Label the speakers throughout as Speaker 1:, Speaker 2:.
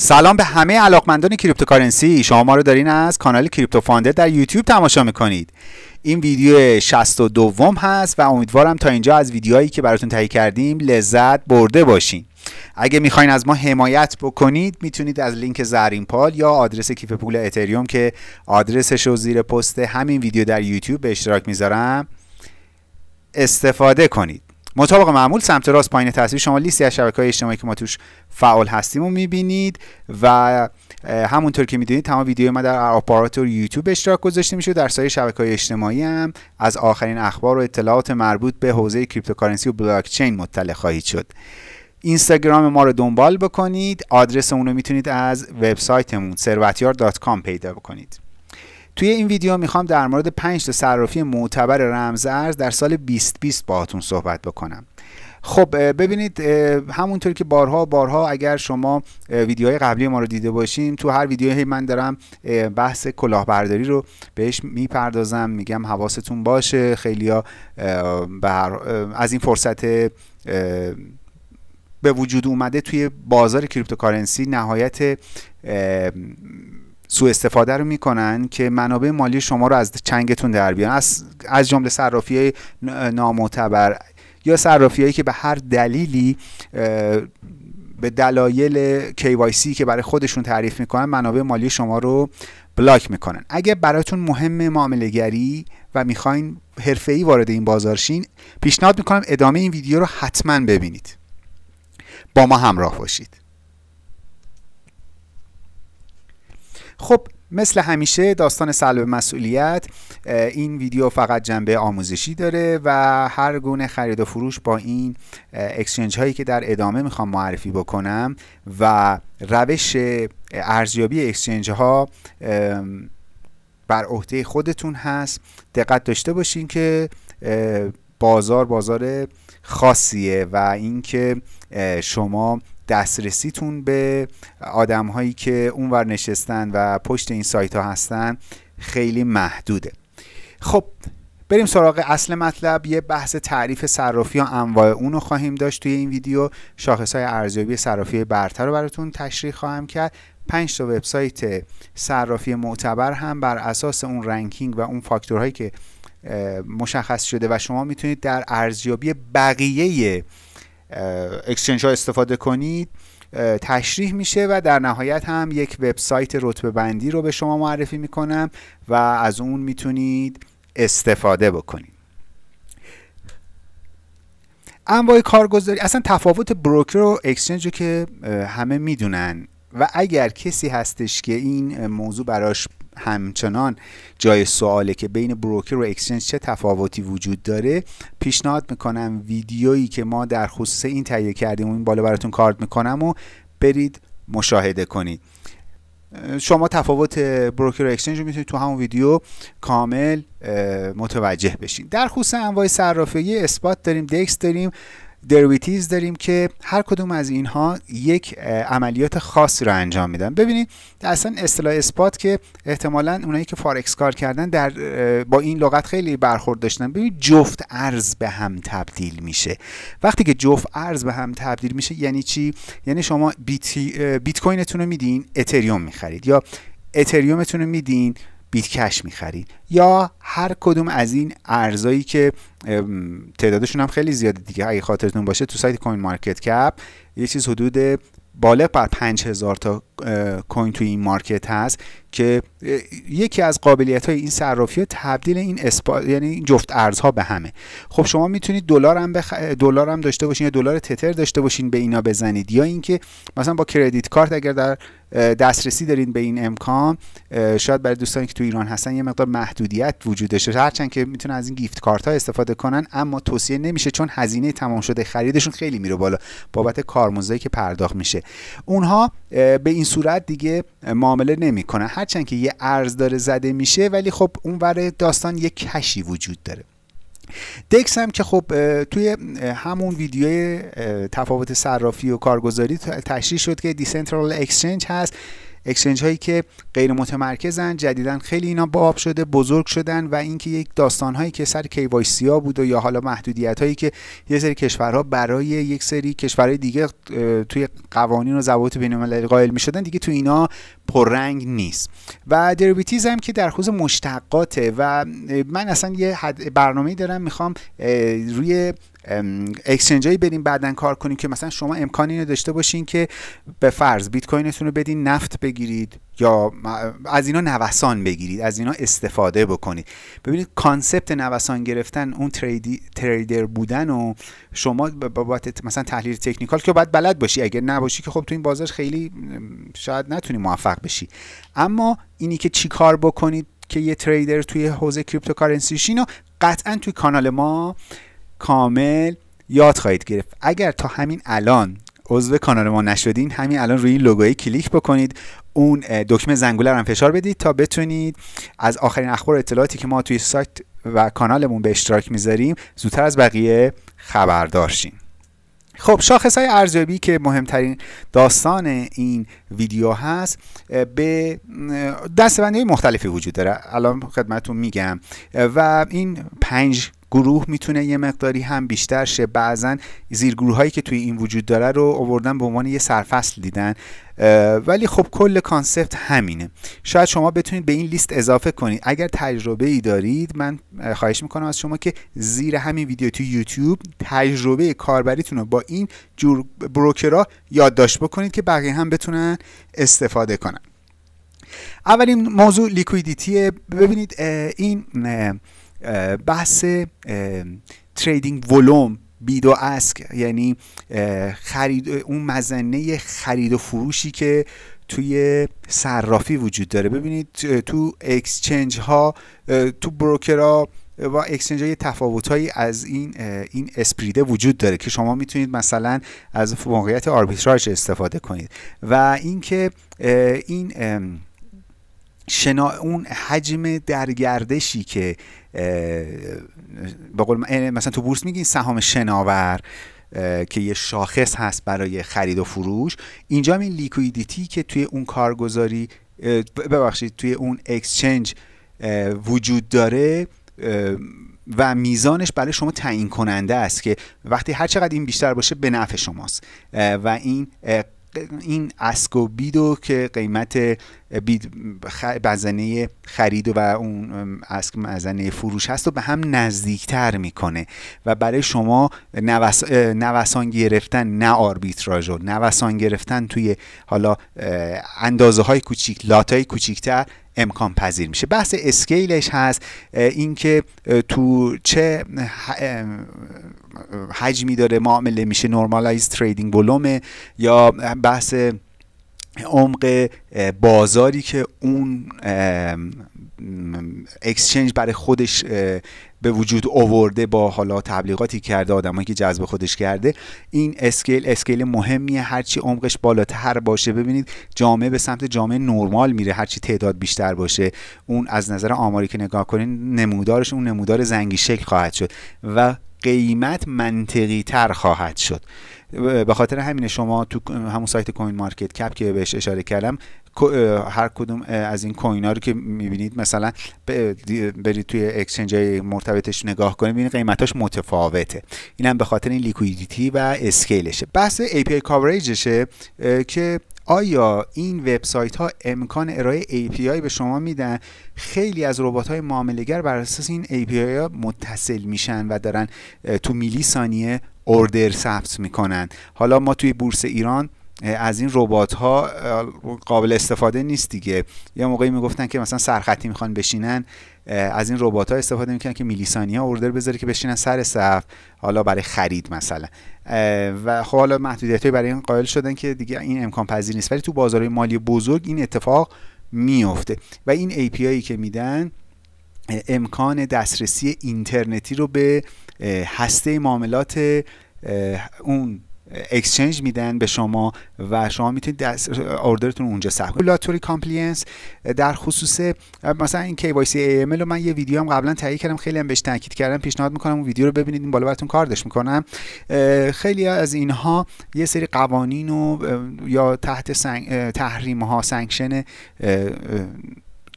Speaker 1: سلام به همه علاقمندان کریپتوکارنسی شما ما رو دارین از کانال کریپتو فاندر در یوتیوب تماشا میکنید این ویدیو 62 هست و امیدوارم تا اینجا از ویدیوهایی که براتون تهیه کردیم لذت برده باشین اگه میخواین از ما حمایت بکنید میتونید از لینک زرین پال یا آدرس کیف پول اتریوم که آدرسش رو زیر پست همین ویدیو در یوتیوب به اشتراک میذارم استفاده کنید مطابق معمول سمت راست پایین تصویر شما لیستی از شبکه های اجتماعی که ما توش فعال هستیم رو میبینید و همونطور که میدونید تمام ویدیو ما در آپاراتور یوتیوب اشتراک گذاشته میشه در سایر شبکه های اجتماعی هم از آخرین اخبار و اطلاعات مربوط به حوزه کریپتوکارنسی و چین مطلع خواهید شد اینستاگرام ما رو دنبال بکنید آدرس اون رو میتونید از وبسایتمون ثروتیار.com پیدا بکنید توی این ویدیو میخوام در مورد 5 تا صرافی معتبر رمز ارز در سال 2020 باهاتون صحبت بکنم خب ببینید همونطور که بارها بارها اگر شما ویدیوهای قبلی ما رو دیده باشین تو هر ویدیوی من دارم بحث کلاهبرداری رو بهش میپردازم میگم حواستون باشه خیلیا از این فرصت به وجود اومده توی بازار کریپتوکارنسی نهایت سوء استفاده رو میکنن که منابع مالی شما رو از چنگتون در بیان از, از جمله صرافی نامعتبر یا صرافیهایی که به هر دلیلی به دلایل KYC که برای خودشون تعریف میکنن منابع مالی شما رو بلاک میکنن اگه براتون مهم معامله گری و میخواین حرفه ای وارد این بازار شین پیشنهاد میکنم ادامه این ویدیو رو حتما ببینید با ما همراه باشید خب مثل همیشه داستان سلب مسئولیت این ویدیو فقط جنبه آموزشی داره و هر گونه خرید و فروش با این اکسچنج هایی که در ادامه میخوام معرفی بکنم و روش ارزیابی اکسچنج ها بر عهده خودتون هست دقت داشته باشین که بازار بازار خاصیه و اینکه شما دسترسیتون به آدم هایی که اونور نشستن و پشت این سایت ها هستن خیلی محدوده خب بریم سراغ اصل مطلب یه بحث تعریف صرافی و انواع اون رو خواهیم داشت توی این ویدیو شاخص های ارزیابی صرافی برتر رو براتون تشریح خواهم کرد 5 تا وبسایت صرافی معتبر هم بر اساس اون رنکینگ و اون فاکتورهایی که مشخص شده و شما میتونید در ارزیابی بقیه اکسچنج ها استفاده کنید تشریح میشه و در نهایت هم یک وبسایت رتبه بندی رو به شما معرفی میکنم و از اون میتونید استفاده بکنید انواع کارگزاری اصلا تفاوت بروکر و اکسچنج رو که همه میدونن و اگر کسی هستش که این موضوع براش همچنان جای سواله که بین بروکر و اکسچنج چه تفاوتی وجود داره پیشنهاد میکنم ویدیویی که ما در خصوص این تهیه کردیم و این بالا براتون کارت میکنم و برید مشاهده کنید شما تفاوت بروکر و اکسچنج رو میتونید تو همون ویدیو کامل متوجه بشین در خصوص انواع صرافه اثبات داریم دکس داریم درویتیز داریم که هر کدوم از اینها یک عملیات خاصی رو انجام میدن ببینید اصلا اصطلاح اثبات که احتمالا اونایی که فارکس کار کردن در با این لغت خیلی برخورد داشتن ببینید جفت ارز به هم تبدیل میشه وقتی که جفت ارز به هم تبدیل میشه یعنی چی یعنی شما بیت کوینتون رو میدین اتریوم میخرید یا اتریومتون رو میدین بیتکش خرید یا هر کدوم از این ارزایی که تعدادشون هم خیلی زیاده دیگه اگه خاطرتون باشه تو سایت کوین مارکت کپ یه چیز حدود بالغ بر 5000 تا کوین توی این مارکت هست که یکی از قابلیت های این صرافی ها تبدیل این اسپا... یعنی این جفت ارزها به همه خب شما میتونید دلار هم دلار هم داشته باشین یا دلار تتر داشته باشین به اینا بزنید یا اینکه مثلا با کردیت کارت اگر در دسترسی دارین به این امکان شاید برای دوستانی که تو ایران هستن یه مقدار محدودیت وجود داشته هرچند که میتونن از این گیفت کارت ها استفاده کنن اما توصیه نمیشه چون هزینه تمام شده خریدشون خیلی میره بالا بابت کارمزدی که پرداخت میشه اونها به این صورت دیگه معامله نمیکنن هر هرچند که یه ارز داره زده میشه ولی خب اون داستان یه کشی وجود داره دکس هم که خب توی همون ویدیوی تفاوت صرافی و کارگزاری تشریح شد که دیسنترال اکسچنج هست اکسچنج هایی که غیر متمرکزن جدیدا خیلی اینا باب شده بزرگ شدن و اینکه یک داستان هایی که سر سی ها بود و یا حالا محدودیت هایی که یه سری کشورها برای یک سری کشورهای دیگه توی قوانین و ضوابط بین المللی قائل می دیگه تو اینا پررنگ نیست و دربیتیزم که در خصوص مشتقاته و من اصلا یه برنامه‌ای دارم میخوام روی اکسچنج هایی بریم بعدا کار کنیم که مثلا شما امکانی اینو داشته باشین که به فرض بیت کوینتون رو بدین نفت بگیرید یا از اینا نوسان بگیرید از اینا استفاده بکنید ببینید کانسپت نوسان گرفتن اون تریدی، تریدر بودن و شما بابت مثلا تحلیل تکنیکال که باید بلد باشی اگر نباشی که خب تو این بازار خیلی شاید نتونی موفق بشی اما اینی که چی کار بکنید که یه تریدر توی حوزه کریپتوکارنسی شینو قطعا توی کانال ما کامل یاد خواهید گرفت اگر تا همین الان عضو کانال ما نشدین همین الان روی این لوگوی کلیک بکنید اون دکمه زنگوله رو هم فشار بدید تا بتونید از آخرین اخبار اطلاعاتی که ما توی سایت و کانالمون به اشتراک میذاریم زودتر از بقیه خبردار شین خب شاخص های ارزیابی که مهمترین داستان این ویدیو هست به دستبندی مختلفی وجود داره الان خدمتون میگم و این پنج گروه میتونه یه مقداری هم بیشتر شه بعضا زیرگروه هایی که توی این وجود داره رو آوردن به عنوان یه سرفصل دیدن ولی خب کل کانسپت همینه شاید شما بتونید به این لیست اضافه کنید اگر تجربه ای دارید من خواهش میکنم از شما که زیر همین ویدیو توی یوتیوب تجربه کاربریتون رو با این جور بروکرها یادداشت بکنید که بقیه هم بتونن استفاده کنن اولین موضوع لیکویدیتیه ببینید این بحث تریدینگ ولوم بید و اسک یعنی خرید اون مزنه خرید و فروشی که توی صرافی وجود داره ببینید تو اکسچنج ها تو ها و اکسچنج های تفاوت هایی از این این اسپریده وجود داره که شما میتونید مثلا از موقعیت آربیتراژ استفاده کنید و اینکه این, که این شنا اون حجم درگردشی که به قول مثلا تو بورس میگین سهام شناور که یه شاخص هست برای خرید و فروش اینجا این لیکویدیتی که توی اون کارگزاری ببخشید توی اون اکسچنج وجود داره و میزانش برای شما تعیین کننده است که وقتی هر چقدر این بیشتر باشه به نفع شماست و این این بیدو که قیمت بید بزنه خرید و اون اسک بزنه فروش هست و به هم نزدیکتر میکنه و برای شما نوس... نوسان گرفتن نه آربیتراژ نوسان گرفتن توی حالا اندازه های کوچیک لات های کوچیکتر امکان پذیر میشه بحث اسکیلش هست اینکه تو چه حجمی داره معامله میشه نورمالایز تریدینگ ولوم یا بحث عمق بازاری که اون اکسچنج برای خودش به وجود آورده با حالا تبلیغاتی کرده آدمایی که جذب خودش کرده این اسکیل اسکیل مهمیه هرچی عمقش بالاتر باشه ببینید جامعه به سمت جامعه نرمال میره هرچی تعداد بیشتر باشه اون از نظر آماری که نگاه کنین نمودارش اون نمودار زنگی شکل خواهد شد و قیمت منطقی تر خواهد شد به خاطر همین شما تو همون سایت کوین مارکت کپ که بهش اشاره کردم هر کدوم از این کوین ها رو که میبینید مثلا برید توی اکسچنج های مرتبطش نگاه کنیم این قیمتاش متفاوته اینم به خاطر این لیکویدیتی و اسکیلشه بحث API کاوریجشه که آیا این وبسایت ها امکان ارائه API به شما میدن خیلی از ربات های معاملهگر بر اساس این API ها متصل میشن و دارن تو میلی ثانیه اوردر ثبت میکنن حالا ما توی بورس ایران از این ربات ها قابل استفاده نیست دیگه یه موقعی میگفتن که مثلا سرخطی میخوان بشینن از این ربات ها استفاده میکنن که میلیسانی ها اوردر بذاره که بشینن سر صف حالا برای خرید مثلا و خب حالا محدودیت های برای این قائل شدن که دیگه این امکان پذیر نیست ولی تو بازار مالی بزرگ این اتفاق میفته و این پی ای که میدن امکان دسترسی اینترنتی رو به هسته معاملات اون اکسچنج میدن به شما و شما میتونید اوردرتون اونجا ثبت کنید لاتوری کامپلینس در خصوص مثلا این KYC AML رو من یه ویدیو هم قبلا تهیه کردم خیلی هم بهش تاکید کردم پیشنهاد میکنم اون ویدیو رو ببینید این بالا براتون داشت میکنم خیلی از اینها یه سری قوانین و یا تحت تحریم ها سانکشن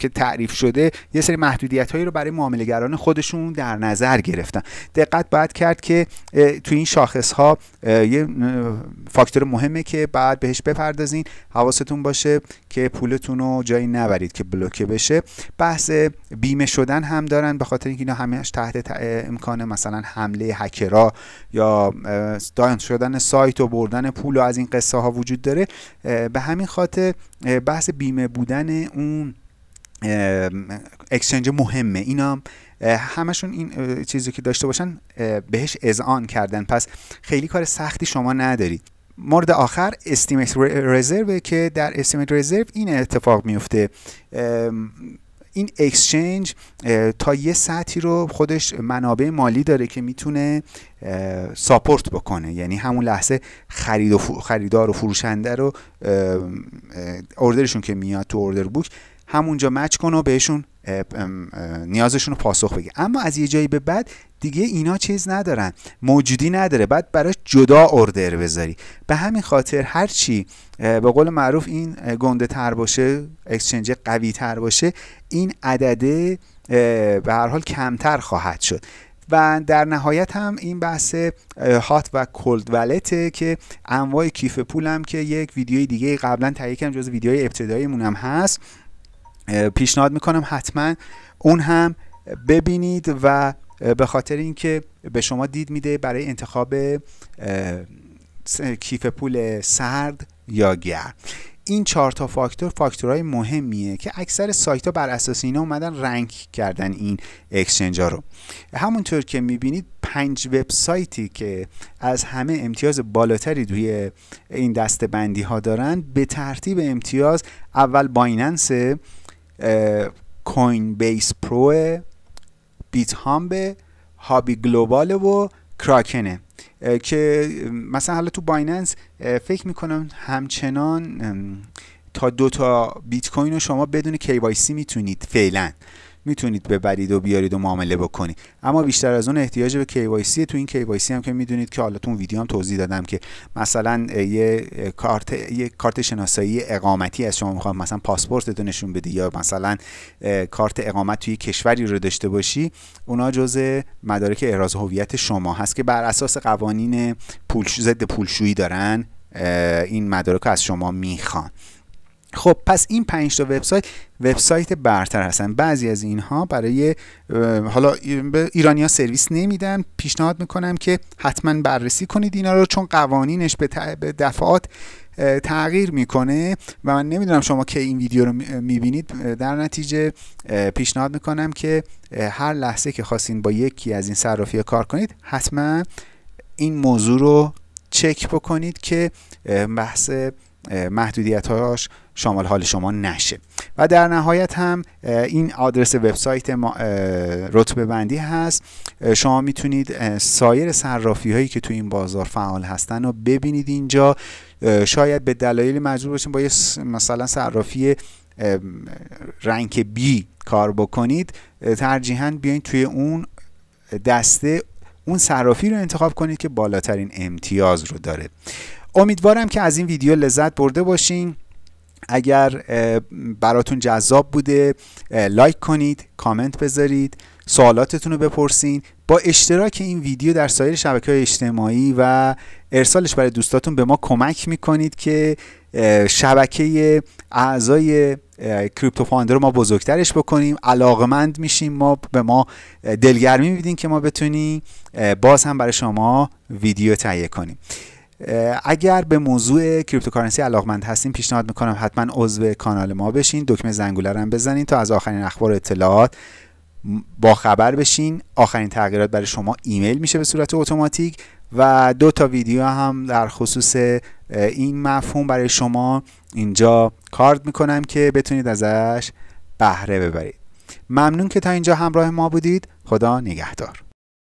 Speaker 1: که تعریف شده یه سری محدودیت هایی رو برای معامله گران خودشون در نظر گرفتن دقت باید کرد که تو این شاخص ها یه فاکتور مهمه که بعد بهش بپردازین حواستون باشه که پولتون رو جایی نبرید که بلوکه بشه بحث بیمه شدن هم دارن به خاطر اینکه اینا همیشه تحت امکان مثلا حمله هکرا یا داون شدن سایت و بردن پول و از این قصه ها وجود داره به همین خاطر بحث بیمه بودن اون اکسچنج مهمه اینا همشون این چیزی که داشته باشن بهش اذعان کردن پس خیلی کار سختی شما ندارید مورد آخر استیمیت رزرو که در استیمیت رزرو این اتفاق میفته این اکسچنج تا یه سطحی رو خودش منابع مالی داره که میتونه ساپورت بکنه یعنی همون لحظه خرید و خریدار و فروشنده رو اوردرشون که میاد تو اوردر بوک همونجا مچ کن و بهشون نیازشون رو پاسخ بگی اما از یه جایی به بعد دیگه اینا چیز ندارن موجودی نداره بعد براش جدا اردر بذاری به همین خاطر هرچی به قول معروف این گنده تر باشه اکسچنج قوی تر باشه این عدده به هر حال کمتر خواهد شد و در نهایت هم این بحث هات و کلد ولته که انواع کیف پولم که یک ویدیوی دیگه قبلا تهیه کردم جز ویدیوهای ابتداییمون هم هست پیشنهاد میکنم حتما اون هم ببینید و به خاطر اینکه به شما دید میده برای انتخاب کیف پول سرد یا گرم این چهار تا فاکتور فاکتورهای مهمیه که اکثر سایت ها بر اساس اینا اومدن رنگ کردن این اکسچنج ها رو همونطور که میبینید پنج وبسایتی که از همه امتیاز بالاتری توی این دسته بندی ها دارن به ترتیب امتیاز اول بایننس کوین بیس پرو بیت به هابی گلوباله و کراکنه که مثلا حالا تو بایننس فکر میکنم همچنان تا دو تا بیت کوین رو شما بدون KYC میتونید فعلا میتونید ببرید و بیارید و معامله بکنید اما بیشتر از اون احتیاج به KYC تو این KYC هم که میدونید که حالا تو ویدیو هم توضیح دادم که مثلا یه کارت یه کارت شناسایی اقامتی از شما میخوام مثلا پاسپورتتو نشون بدی یا مثلا کارت اقامت توی کشوری رو داشته باشی اونا جزء مدارک احراز هویت شما هست که بر اساس قوانین پولش ضد پولشویی دارن این مدارک از شما میخوان خب پس این 5 تا وبسایت وبسایت برتر هستن بعضی از اینها برای حالا ایرانیا سرویس نمیدن پیشنهاد میکنم که حتما بررسی کنید اینا رو چون قوانینش به دفعات تغییر میکنه و من نمیدونم شما که این ویدیو رو میبینید در نتیجه پیشنهاد میکنم که هر لحظه که خواستین با یکی از این صرافی کار کنید حتما این موضوع رو چک بکنید که بحث محدودیت هاش شامل حال شما نشه و در نهایت هم این آدرس وبسایت رتبه بندی هست شما میتونید سایر صرافی هایی که تو این بازار فعال هستن رو ببینید اینجا شاید به دلایل مجبور باشین با یه مثلا صرافی رنگ B کار بکنید ترجیحاً بیاین توی اون دسته اون صرافی رو انتخاب کنید که بالاترین امتیاز رو داره امیدوارم که از این ویدیو لذت برده باشین اگر براتون جذاب بوده لایک کنید کامنت بذارید سوالاتتون رو بپرسین با اشتراک این ویدیو در سایر شبکه های اجتماعی و ارسالش برای دوستاتون به ما کمک میکنید که شبکه اعضای کریپتو پاندر رو ما بزرگترش بکنیم علاقمند میشیم ما به ما دلگرمی میدین که ما بتونیم باز هم برای شما ویدیو تهیه کنیم اگر به موضوع کریپتوکارنسی علاقمند هستین پیشنهاد میکنم حتما عضو کانال ما بشین دکمه زنگوله هم بزنین تا از آخرین اخبار اطلاعات با خبر بشین آخرین تغییرات برای شما ایمیل میشه به صورت اتوماتیک و دو تا ویدیو هم در خصوص این مفهوم برای شما اینجا کارد میکنم که بتونید ازش بهره ببرید ممنون که تا اینجا همراه ما بودید خدا نگهدار